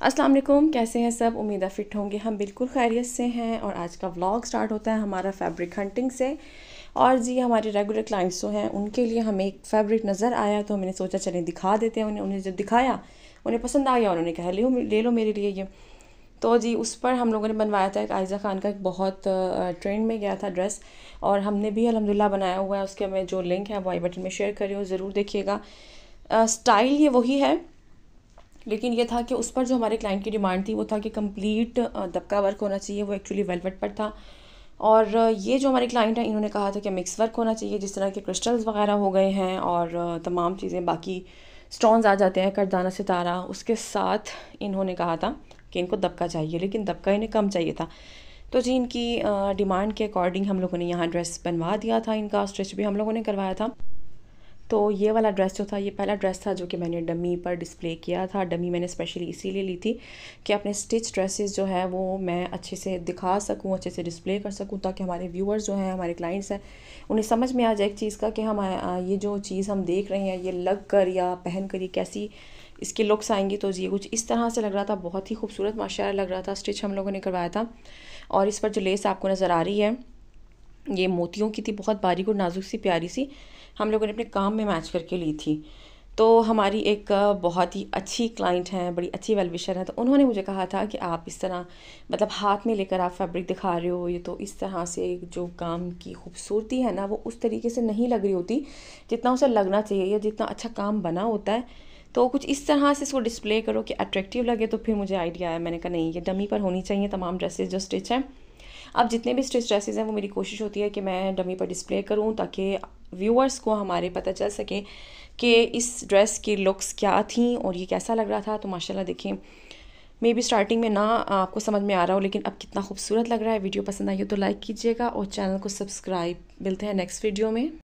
असलम कैसे हैं सब उम्मीद है फ़िट होंगे हम बिल्कुल खैरियत से हैं और आज का व्लॉग स्टार्ट होता है हमारा फैब्रिक हंटिंग से और जी हमारे रेगुलर क्लाइंट्स जो हैं उनके लिए हमें एक फैब्रिक नज़र आया तो हमने सोचा चलें दिखा देते हैं उन्हें उन्हें जब दिखाया उन्हें पसंद आ गया उन्होंने कहा ले लो मेरे लिए ये तो जी उस पर हम लोगों ने बनवाया था एक आयज़ा ख़ान का एक बहुत ट्रेंड में गया था ड्रेस और हमने भी अलहमदिल्ला बनाया हुआ है उसके मैं जो लिंक है वो आई बटन में शेयर करी हूँ ज़रूर देखिएगा स्टाइल ये वही है लेकिन ये था कि उस पर जो हमारे क्लाइंट की डिमांड थी वो था कि कंप्लीट दबका वर्क होना चाहिए वो एक्चुअली वेलवेट पर था और ये जो हमारे क्लाइंट हैं इन्होंने कहा था कि मिक्स वर्क होना चाहिए जिस तरह के क्रिस्टल्स वगैरह हो गए हैं और तमाम चीज़ें बाकी स्टोन्स आ जाते हैं करदाना सितारा उसके साथ इन्होंने कहा था कि इनको दबका चाहिए लेकिन दबका इन्हें कम चाहिए था तो जी इनकी डिमांड के अकॉर्डिंग हम लोगों ने यहाँ ड्रेस बनवा दिया था इनका स्ट्रिच भी हम लोगों ने करवाया था तो ये वाला ड्रेस जो था ये पहला ड्रेस था जो कि मैंने डमी पर डिस्प्ले किया था डमी मैंने स्पेशली इसीलिए ली थी कि अपने स्टिच ड्रेसेस जो है वो मैं अच्छे से दिखा सकूँ अच्छे से डिस्प्ले कर सकूँ ताकि हमारे व्यूअर्स जो हैं हमारे क्लाइंट्स हैं उन्हें समझ में आ जाए एक चीज़ का कि हम ये जो चीज़ हम देख रहे हैं ये लग कर या पहन कर ये कैसी इसके लुक्स आएंगी तो ये कुछ इस तरह से लग रहा था बहुत ही खूबसूरत माशा लग रहा था स्टिच हम लोगों ने करवाया था और इस पर जो लेस आपको नज़र आ रही है ये मोतियों की थी बहुत बारीक और नाजुक सी प्यारी सी हम लोगों ने अपने काम में मैच करके ली थी तो हमारी एक बहुत ही अच्छी क्लाइंट हैं बड़ी अच्छी वेलविशर हैं तो उन्होंने मुझे कहा था कि आप इस तरह मतलब हाथ में लेकर आप फैब्रिक दिखा रहे हो ये तो इस तरह से जो काम की खूबसूरती है ना वो उस तरीके से नहीं लग रही होती जितना उसे लगना चाहिए या जितना अच्छा काम बना होता है तो कुछ इस तरह से इसको डिस्प्ले करो कि अट्रैक्टिव लगे तो फिर मुझे आइडिया आया मैंने कहा नहीं ये डमी पर होनी चाहिए तमाम ड्रेसेज जो स्टिच हैं अब जितने भी स्टिच ड्रेसेज हैं वो मेरी कोशिश होती है कि मैं डमी पर डिस्प्ले करूँ ताकि व्यूअर्स को हमारे पता चल सके कि इस ड्रेस की लुक्स क्या थी और ये कैसा लग रहा था तो माशाल्लाह देखें मे बी स्टार्टिंग में ना आपको समझ में आ रहा हो लेकिन अब कितना खूबसूरत लग रहा है वीडियो पसंद आई हो तो लाइक कीजिएगा और चैनल को सब्सक्राइब मिलते हैं नेक्स्ट वीडियो में